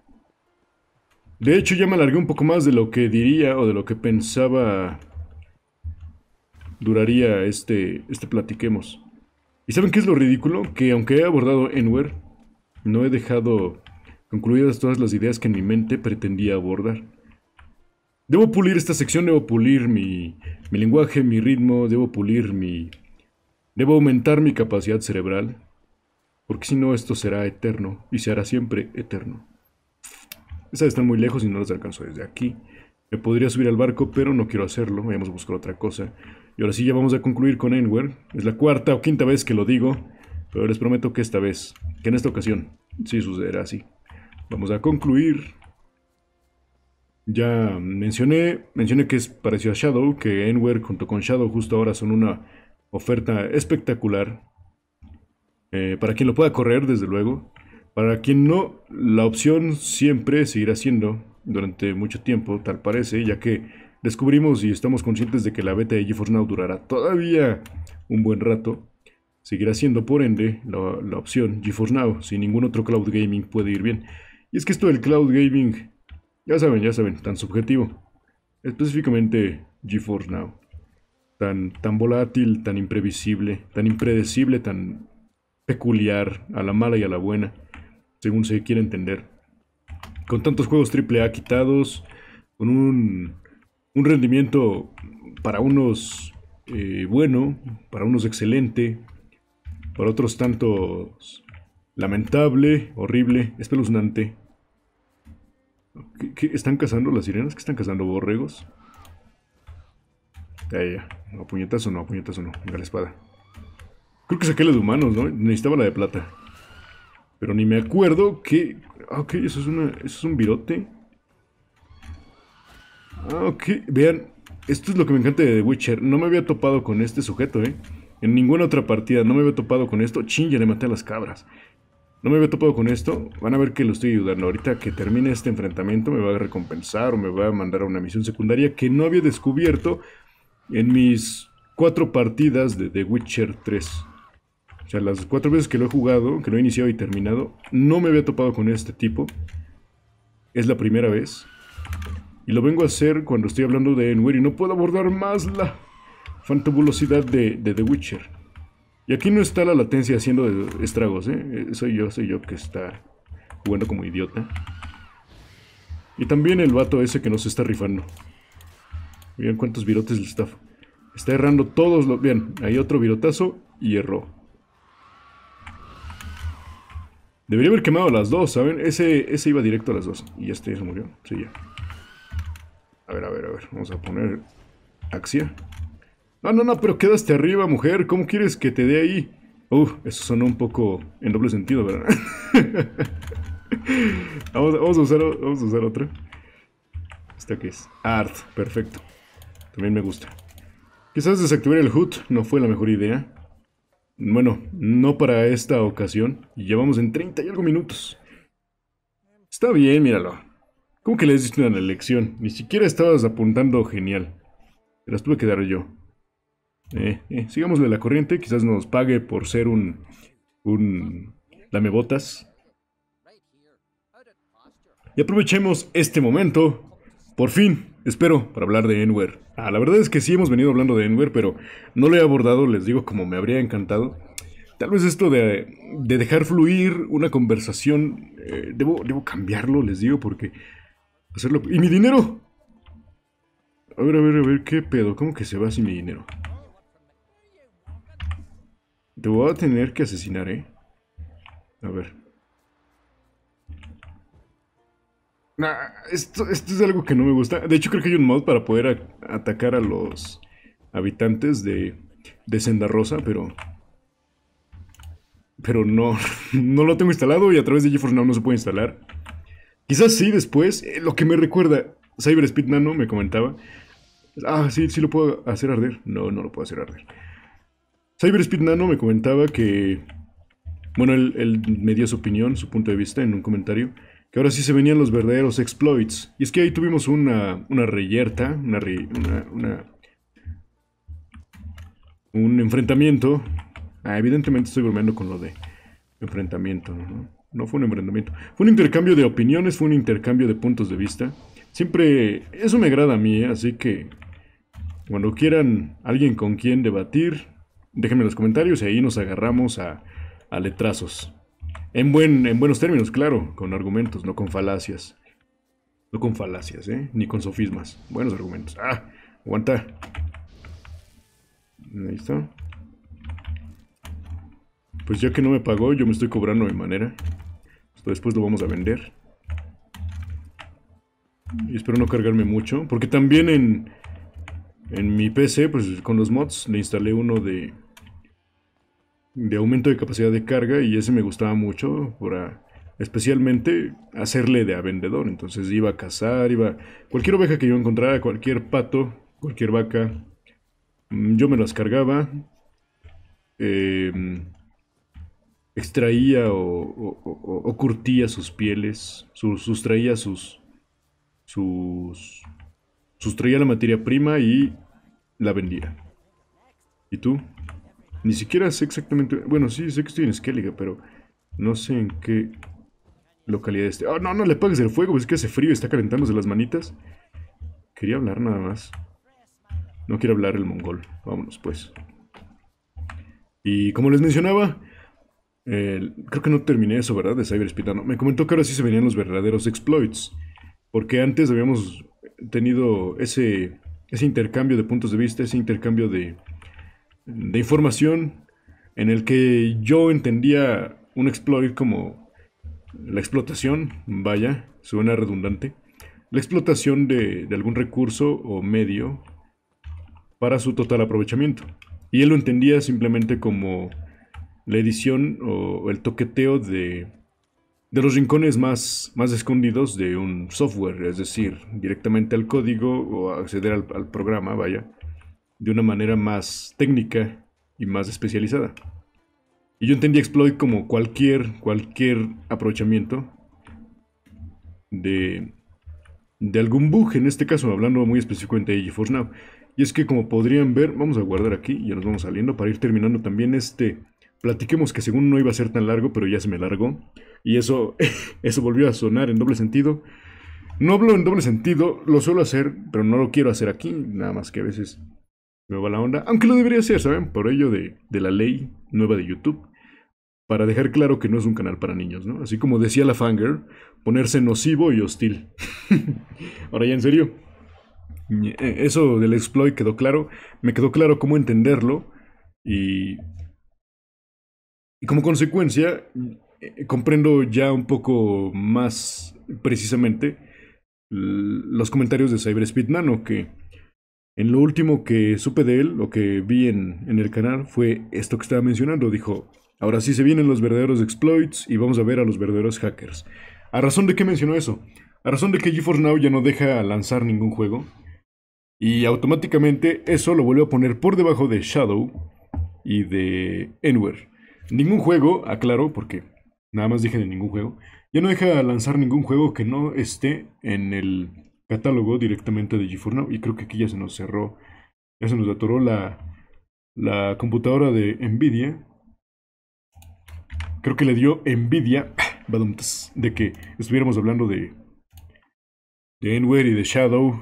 De hecho, ya me alargué un poco más de lo que diría o de lo que pensaba duraría este, este platiquemos. ¿Y saben qué es lo ridículo? Que aunque he abordado Enware, no he dejado concluidas todas las ideas que en mi mente pretendía abordar. Debo pulir esta sección, debo pulir mi, mi lenguaje, mi ritmo, debo pulir mi, Debo aumentar mi capacidad cerebral, porque si no esto será eterno y se hará siempre eterno. Esa está muy lejos y no las alcanzo desde aquí. Me podría subir al barco, pero no quiero hacerlo. Vayamos a buscar otra cosa. Y ahora sí, ya vamos a concluir con Enwer. Es la cuarta o quinta vez que lo digo, pero les prometo que esta vez, que en esta ocasión, sí sucederá así. Vamos a concluir. Ya mencioné, mencioné que es parecido a Shadow, que Enwer junto con Shadow justo ahora son una oferta espectacular. Eh, para quien lo pueda correr, desde luego. Para quien no, la opción siempre seguirá siendo durante mucho tiempo, tal parece, ya que descubrimos y estamos conscientes de que la beta de GeForce Now durará todavía un buen rato. Seguirá siendo, por ende, la, la opción GeForce Now. Si ningún otro cloud gaming puede ir bien. Y es que esto del cloud gaming, ya saben, ya saben, tan subjetivo. Específicamente GeForce Now tan, volátil, tan imprevisible, tan impredecible, tan peculiar, a la mala y a la buena, según se quiere entender. Con tantos juegos AAA quitados, con un, un rendimiento para unos eh, bueno, para unos excelente, para otros tantos lamentable, horrible, espeluznante. ¿Qué, están cazando las sirenas? ¿Qué están cazando borregos? Ya, ya. No, puñetazo no, puñetazo no. Venga, la espada. Creo que saqué la de humanos, ¿no? Necesitaba la de plata. Pero ni me acuerdo que... Ah, ok, eso es, una... eso es un virote. Ah, ok. Vean, esto es lo que me encanta de The Witcher. No me había topado con este sujeto, ¿eh? En ninguna otra partida no me había topado con esto. Chin, ya le maté a las cabras. No me había topado con esto. Van a ver que lo estoy ayudando. Ahorita que termine este enfrentamiento me va a recompensar o me va a mandar a una misión secundaria que no había descubierto en mis cuatro partidas de The Witcher 3. O sea, las cuatro veces que lo he jugado, que lo he iniciado y terminado, no me había topado con este tipo. Es la primera vez. Y lo vengo a hacer cuando estoy hablando de Enwere y no puedo abordar más la fantabulosidad de, de The Witcher. Y aquí no está la latencia haciendo estragos, ¿eh? ¿eh? Soy yo, soy yo que está jugando como idiota. Y también el vato ese que nos está rifando. Miren cuántos virotes el staff. Está errando todos los... Bien, hay otro virotazo y erró. Debería haber quemado las dos, ¿saben? Ese, ese iba directo a las dos. Y este ya se murió. Sí, ya. A ver, a ver, a ver. Vamos a poner Axia. No, no, no, pero quedaste arriba, mujer. ¿Cómo quieres que te dé ahí? Uf, eso sonó un poco en doble sentido, ¿verdad? vamos, a usar, vamos a ¿Esta es? Art, perfecto. También me gusta. Quizás desactivar el HUD no fue la mejor idea. Bueno, no para esta ocasión. Llevamos en 30 y algo minutos. Está bien, míralo. ¿Cómo que le diste una lección? Ni siquiera estabas apuntando genial. Te las tuve que dar yo. Eh, eh, sigámosle la corriente. Quizás nos pague por ser un... Un... Lamebotas. Y aprovechemos este momento. Por fin, Espero, para hablar de Enware. Ah, la verdad es que sí hemos venido hablando de Enware, pero no lo he abordado, les digo, como me habría encantado. Tal vez esto de, dejar fluir una conversación, eh, debo, debo cambiarlo, les digo, porque hacerlo... ¡Y mi dinero! A ver, a ver, a ver, ¿qué pedo? ¿Cómo que se va sin mi dinero? Te voy a tener que asesinar, ¿eh? A ver. esto, esto es algo que no me gusta. De hecho, creo que hay un mod para poder atacar a los habitantes de, de Senda Rosa, pero. Pero no, no lo tengo instalado y a través de GeForce Now no se puede instalar. Quizás sí después. Eh, lo que me recuerda, Cyberspeed Nano me comentaba. Ah, sí, sí lo puedo hacer arder. No, no lo puedo hacer arder. Cyberspeed Nano me comentaba que. Bueno, él me dio su opinión, su punto de vista en un comentario que ahora sí se venían los verdaderos exploits. Y es que ahí tuvimos una, reyerta, una, una, un enfrentamiento. Ah, evidentemente estoy volviendo con lo de enfrentamiento, ¿no? fue un enfrentamiento. Fue un intercambio de opiniones, fue un intercambio de puntos de vista. Siempre, eso me agrada a mí, ¿eh? así que cuando quieran alguien con quien debatir, déjenme en los comentarios y ahí nos agarramos a, a letrazos. En, buen, en buenos términos, claro, con argumentos, no con falacias. No con falacias, ¿eh? Ni con sofismas. Buenos argumentos. Ah, aguanta. Ahí está. Pues ya que no me pagó, yo me estoy cobrando de manera. Esto después lo vamos a vender. Y espero no cargarme mucho. Porque también en, en mi PC, pues con los mods, le instalé uno de de aumento de capacidad de carga y ese me gustaba mucho para especialmente hacerle de a vendedor. Entonces iba a cazar, iba... Cualquier oveja que yo encontrara, cualquier pato, cualquier vaca, mm, yo me las cargaba, em, extraía o, o, curtía sus pieles, sustraía sus, sus... sustraía la materia prima y la vendía. ¿Y tú? Ni siquiera sé exactamente... Bueno, sí, sé que estoy en Skellige, pero no sé en qué localidad estoy. ¡Ah, no, no le apagues el fuego! Es que hace frío, y está calentándose las manitas. Quería hablar nada más. No quiere hablar el mongol. Vámonos, pues. Y como les mencionaba, creo que no terminé eso, ¿verdad? De ah, no Me comentó que ahora sí se venían los verdaderos exploits. Porque antes habíamos tenido ese, ese intercambio de puntos de vista, ese intercambio de, de información en el que yo entendía un exploit como la explotación, vaya, suena redundante, la explotación de, algún recurso o medio para su total aprovechamiento. Y él lo entendía simplemente como la edición o el toqueteo de, los rincones más, más escondidos de un software, es decir, directamente al código o acceder al programa, vaya, de una manera más técnica y más especializada. Y yo entendí exploit como cualquier, cualquier aprovechamiento de, de algún bug, en este caso hablando muy específicamente de GeForce Now. Y es que como podrían ver, vamos a guardar aquí, ya nos vamos saliendo para ir terminando también este... Platiquemos que según no iba a ser tan largo, pero ya se me largó. Y eso, eso volvió a sonar en doble sentido. No hablo en doble sentido, lo suelo hacer, pero no lo quiero hacer aquí, nada más que a veces nueva la onda, aunque lo debería ser, ¿saben? Por ello de, la ley nueva de YouTube, para dejar claro que no es un canal para niños, ¿no? Así como decía la Fanger, ponerse nocivo y hostil. Ahora ya en serio, eh, eso del exploit quedó claro, me quedó claro cómo entenderlo y, y como consecuencia eh, comprendo ya un poco más precisamente los comentarios de Cyberspeed Nano que en lo último que supe de él, lo que vi en, el canal, fue esto que estaba mencionando. Dijo, ahora sí se vienen los verdaderos exploits y vamos a ver a los verdaderos hackers. ¿A razón de qué mencionó eso? A razón de que GeForce Now ya no deja lanzar ningún juego. Y automáticamente eso lo vuelve a poner por debajo de Shadow y de Anywhere. Ningún juego, aclaro, porque nada más dije de ningún juego. Ya no deja lanzar ningún juego que no esté en el catálogo directamente de 4 Now. Y creo que aquí ya se nos cerró, ya se nos atoró la, la computadora de Nvidia. Creo que le dio Nvidia de que estuviéramos hablando de, de Enware y de Shadow.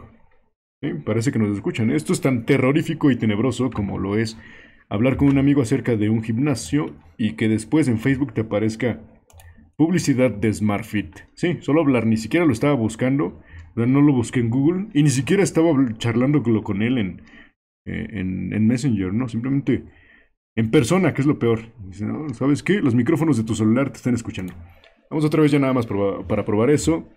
Parece que nos escuchan. Esto es tan terrorífico y tenebroso como lo es hablar con un amigo acerca de un gimnasio y que después en Facebook te aparezca publicidad de SmartFit. Sí, solo hablar, ni siquiera lo estaba buscando no lo busqué en Google y ni siquiera estaba charlando con él eh, en, en, Messenger, ¿no? Simplemente en persona, que es lo peor. Dice, no, ¿sabes qué? Los micrófonos de tu celular te están escuchando. Vamos otra vez ya nada más para probar eso.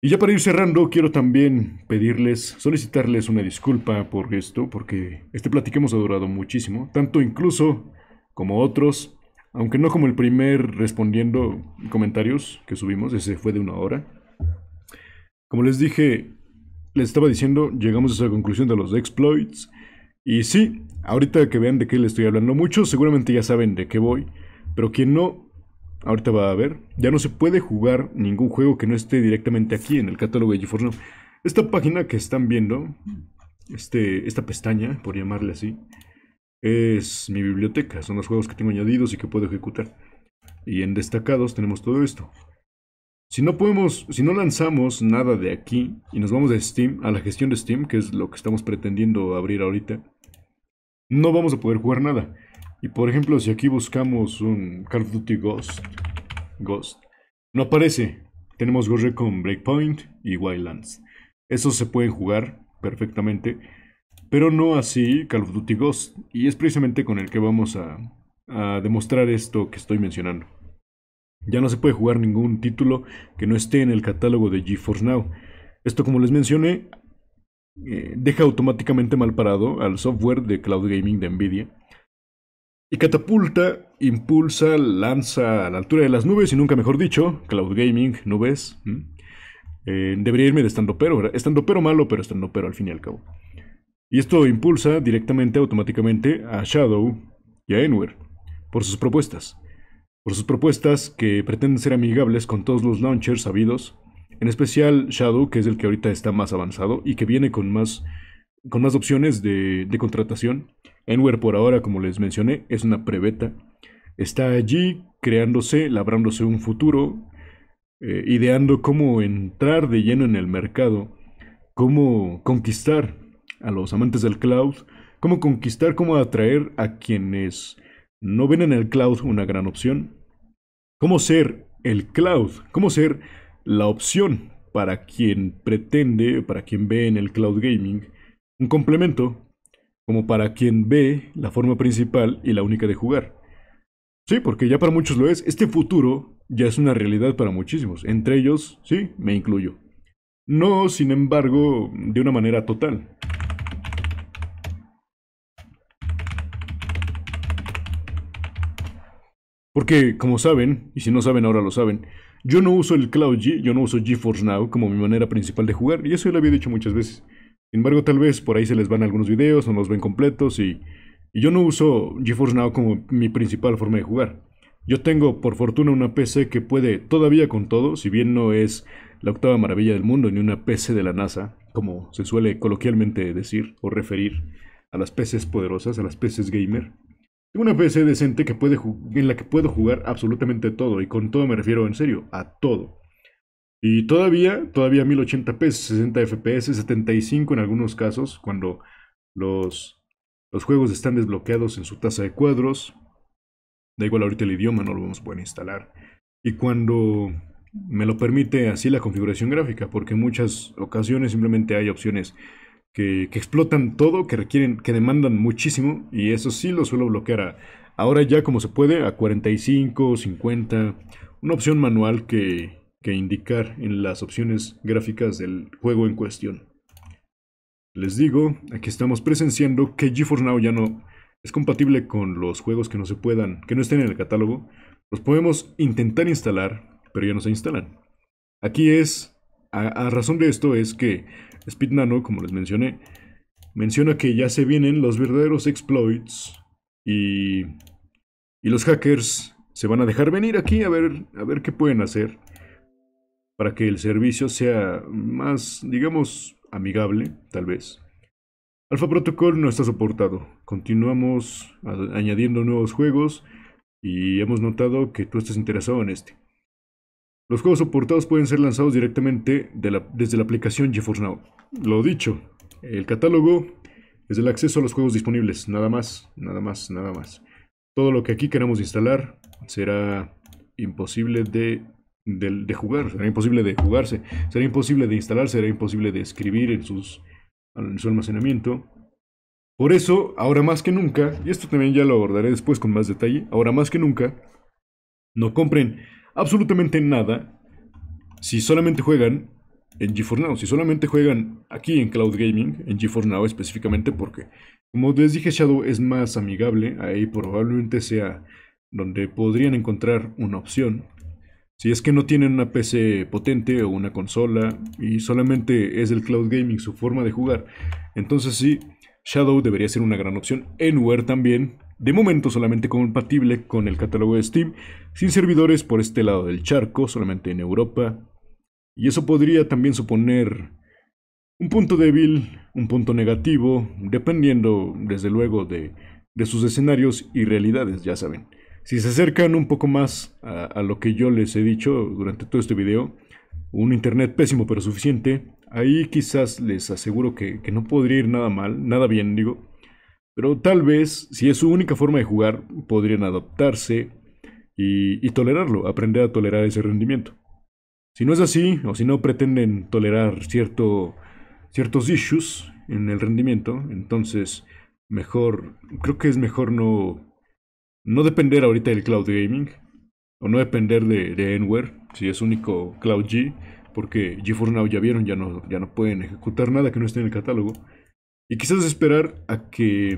Y ya para ir cerrando, quiero también pedirles, solicitarles una disculpa por esto, porque este platiquemos ha durado muchísimo, tanto incluso como otros, aunque no como el primer respondiendo comentarios que subimos, ese fue de una hora. Como les dije, les estaba diciendo, llegamos a esa conclusión de los exploits. Y sí, ahorita que vean de qué le estoy hablando mucho, seguramente ya saben de qué voy. Pero quien no, ahorita va a ver. Ya no se puede jugar ningún juego que no esté directamente aquí en el catálogo de GeForce Now. Esta página que están viendo, este, esta pestaña, por llamarle así, es mi biblioteca. Son los juegos que tengo añadidos y que puedo ejecutar. Y en destacados tenemos todo esto. Si no podemos, si no lanzamos nada de aquí y nos vamos a Steam, a la gestión de Steam, que es lo que estamos pretendiendo abrir ahorita, no vamos a poder jugar nada. Y por ejemplo, si aquí buscamos un Call of Duty Ghost, Ghost, no aparece. Tenemos Ghost Recon Breakpoint y Wildlands. Esos se pueden jugar perfectamente, pero no así Call of Duty Ghost. Y es precisamente con el que vamos a demostrar esto que estoy mencionando. Ya no se puede jugar ningún título que no esté en el catálogo de GeForce Now. Esto, como les mencioné, eh, deja automáticamente mal parado al software de cloud gaming de Nvidia. Y catapulta, impulsa, lanza a la altura de las nubes y nunca mejor dicho, cloud gaming, nubes. Eh, debería irme de estando pero, estando pero malo, pero estando pero al fin y al cabo. Y esto impulsa directamente, automáticamente, a Shadow y a Enware por sus propuestas por sus propuestas que pretenden ser amigables con todos los launchers sabidos, en especial Shadow, que es el que ahorita está más avanzado y que viene con más, con más opciones de, contratación. Enware por ahora, como les mencioné, es una prebeta. Está allí creándose, labrándose un futuro, eh, ideando cómo entrar de lleno en el mercado, cómo conquistar a los amantes del cloud, cómo conquistar, cómo atraer a quienes no ven en el cloud una gran opción cómo ser el cloud, cómo ser la opción para quien pretende, para quien ve en el cloud gaming, un complemento como para quien ve la forma principal y la única de jugar. Sí, porque ya para muchos lo es. Este futuro ya es una realidad para muchísimos. Entre ellos, sí, me incluyo. No, sin embargo, de una manera total. Porque, como saben, y si no saben ahora lo saben, yo no uso el Cloud G, yo no uso GeForce Now como mi manera principal de jugar, y eso ya lo había dicho muchas veces. Sin embargo, tal vez por ahí se les van algunos videos, o no los ven completos, y, y yo no uso GeForce Now como mi principal forma de jugar. Yo tengo, por fortuna, una PC que puede todavía con todo, si bien no es la octava maravilla del mundo ni una PC de la NASA, como se suele coloquialmente decir o referir a las PCs poderosas, a las PCs gamer una PC decente que puede en la que puedo jugar absolutamente todo, y con todo me refiero en serio, a todo. Y todavía, todavía 1080p, 60 FPS, 75 en algunos casos, cuando los, los juegos están desbloqueados en su tasa de cuadros. Da igual ahorita el idioma, no lo vamos a poder instalar. Y cuando me lo permite así la configuración gráfica, porque en muchas ocasiones simplemente hay opciones que, explotan todo, que requieren, que demandan muchísimo, y eso sí lo suelo bloquear ahora ya como se puede, a 45, 50, una opción manual que, indicar en las opciones gráficas del juego en cuestión. Les digo, aquí estamos presenciando que GeForce Now ya no es compatible con los juegos que no se puedan, que no estén en el catálogo. Los podemos intentar instalar, pero ya no se instalan. Aquí es, a razón de esto es que Speed Nano, como les mencioné, menciona que ya se vienen los verdaderos exploits y, y los hackers se van a dejar venir aquí a ver, a ver qué pueden hacer para que el servicio sea más, digamos, amigable, tal vez. Alpha Protocol no está soportado. Continuamos añadiendo nuevos juegos y hemos notado que tú estás interesado en este. Los juegos soportados pueden ser lanzados directamente desde la aplicación GeForce Now. Lo dicho, el catálogo es el acceso a los juegos disponibles, nada más, nada más, nada más. Todo lo que aquí queremos instalar será imposible de, jugar, será imposible de jugarse, será imposible de instalar, será imposible de escribir en, sus, en su almacenamiento. Por eso, ahora más que nunca, y esto también ya lo abordaré después con más detalle, ahora más que nunca, no compren absolutamente nada si solamente juegan en GeForce Now. Si solamente juegan aquí en Cloud Gaming, en GeForce Now específicamente, porque como les dije, Shadow es más amigable. Ahí probablemente sea donde podrían encontrar una opción. Si es que no tienen una PC potente o una consola y solamente es el cloud gaming su forma de jugar, entonces sí, Shadow debería ser una gran opción. Anywhere también de momento solamente compatible con el catálogo de Steam, sin servidores por este lado del charco, solamente en Europa. Y eso podría también suponer un punto débil, un punto negativo, dependiendo desde luego de, de sus escenarios y realidades, ya saben. Si se acercan un poco más a, lo que yo les he dicho durante todo este video, un internet pésimo pero suficiente, ahí quizás les aseguro que, que no podría ir nada mal, nada bien, digo. Pero tal vez, si es su única forma de jugar, podrían adaptarse y, tolerarlo, aprender a tolerar ese rendimiento. Si no es así, o si no pretenden tolerar cierto, ciertos issues en el rendimiento, entonces mejor, creo que es mejor no, no depender ahorita del cloud gaming, o no depender de, NWare, si es único cloud G, porque 4 Now ya vieron, ya no, ya no pueden ejecutar nada que no esté en el catálogo. Y quizás esperar a que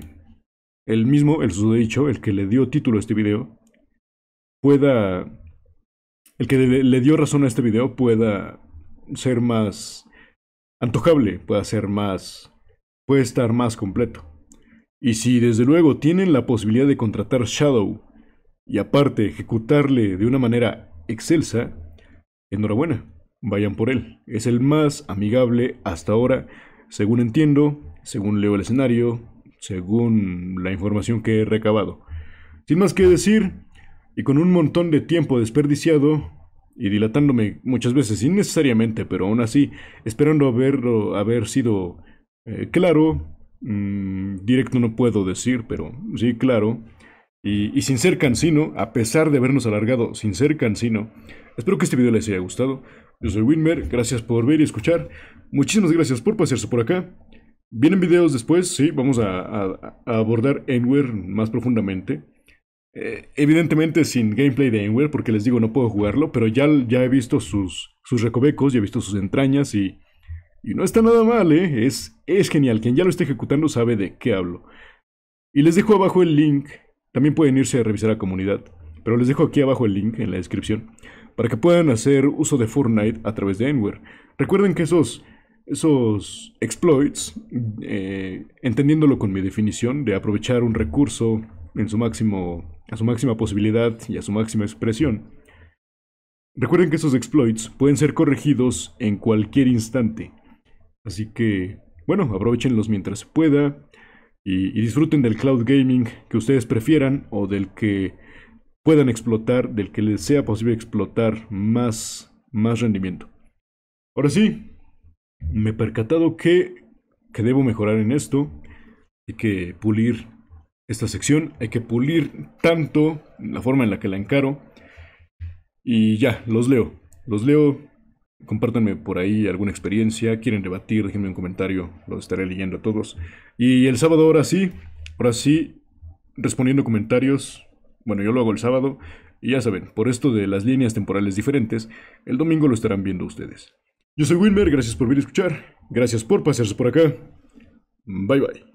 el mismo, el susodicho, el que le dio título a este video, pueda... El que le, le dio razón a este video pueda ser más antojable, pueda ser más... puede estar más completo. Y si desde luego tienen la posibilidad de contratar Shadow y aparte ejecutarle de una manera excelsa, enhorabuena, vayan por él. Es el más amigable hasta ahora, según entiendo, según leo el escenario, según la información que he recabado. Sin más que decir, y con un montón de tiempo desperdiciado, y dilatándome muchas veces innecesariamente, pero aún así, esperando haber sido eh, claro, mm, directo no puedo decir, pero sí claro, y, sin ser cansino, a pesar de habernos alargado sin ser cansino, espero que este video les haya gustado. Yo soy Winmer, gracias por ver y escuchar, muchísimas gracias por pasearse por acá, Vienen videos después, sí, vamos a, abordar abordar más profundamente. Eh, evidentemente sin gameplay de N-Ware, porque les digo, no puedo jugarlo, pero ya, ya he visto sus, sus recovecos, ya he visto sus entrañas y, y no está nada mal, ¿eh? Es, es genial. Quien ya lo esté ejecutando sabe de qué hablo. Y les dejo abajo el link. También pueden irse a revisar a comunidad. Pero les dejo aquí abajo el link en la descripción. Para que puedan hacer uso de Fortnite a través de N-Ware. Recuerden que esos esos exploits, eh, entendiéndolo con mi definición de aprovechar un recurso en su máximo, a su máxima posibilidad y a su máxima expresión. Recuerden que esos exploits pueden ser corregidos en cualquier instante. Así que, bueno, aprovechenlos mientras se pueda y, y disfruten del cloud gaming que ustedes prefieran o del que puedan explotar, del que les sea posible explotar más, más rendimiento. Ahora sí, me he percatado que, que debo mejorar en esto. Hay que pulir esta sección, hay que pulir tanto la forma en la que la encaro. Y ya, los leo. Los leo. Compártanme por ahí alguna experiencia. Quieren debatir, déjenme un comentario. los estaré leyendo a todos. Y el sábado ahora sí. Ahora sí. Respondiendo comentarios. Bueno, yo lo hago el sábado. Y ya saben, por esto de las líneas temporales diferentes, el domingo lo estarán viendo ustedes. Yo soy Wilmer, gracias por venir a escuchar, gracias por pasarse por acá. Bye bye.